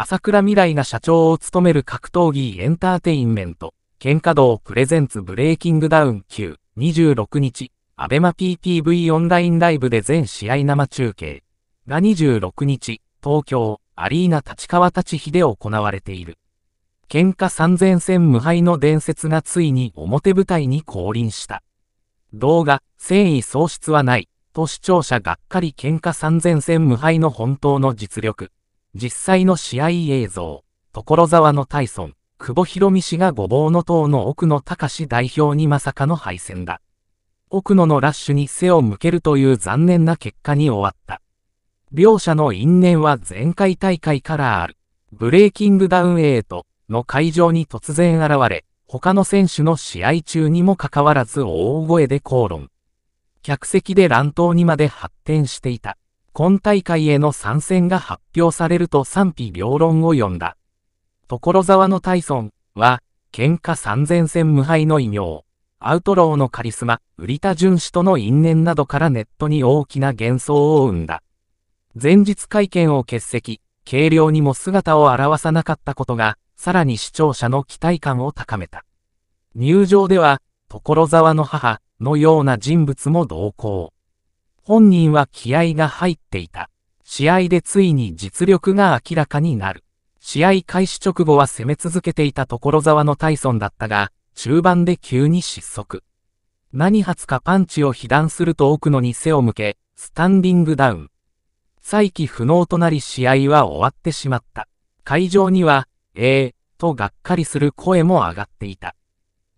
朝倉未来が社長を務める格闘技エンターテインメント、喧嘩道プレゼンツブレイキングダウン9、26日、アベマ PTV オンラインライブで全試合生中継が26日、東京、アリーナ立川立飛で行われている。喧嘩3000戦無敗の伝説がついに表舞台に降臨した。動画、誠意喪失はない、と視聴者がっかり喧嘩3000戦無敗の本当の実力。実際の試合映像、所沢のタイソン、久保博美氏がごぼうの塔の奥野隆代表にまさかの敗戦だ。奥野のラッシュに背を向けるという残念な結果に終わった。両者の因縁は前回大会からある。ブレーキングダウン8の会場に突然現れ、他の選手の試合中にもかかわらず大声で口論。客席で乱闘にまで発展していた。今大会への参戦が発表されると賛否両論を呼んだ。所沢のタイソンは、喧嘩3000戦無敗の異名、アウトローのカリスマ、売田淳氏との因縁などからネットに大きな幻想を生んだ。前日会見を欠席、軽量にも姿を現さなかったことが、さらに視聴者の期待感を高めた。入場では、所沢の母のような人物も同行。本人は気合が入っていた。試合でついに実力が明らかになる。試合開始直後は攻め続けていた所沢のタイソンだったが、中盤で急に失速。何発かパンチを被弾すると奥野に背を向け、スタンディングダウン。再起不能となり試合は終わってしまった。会場には、ええー、とがっかりする声も上がっていた。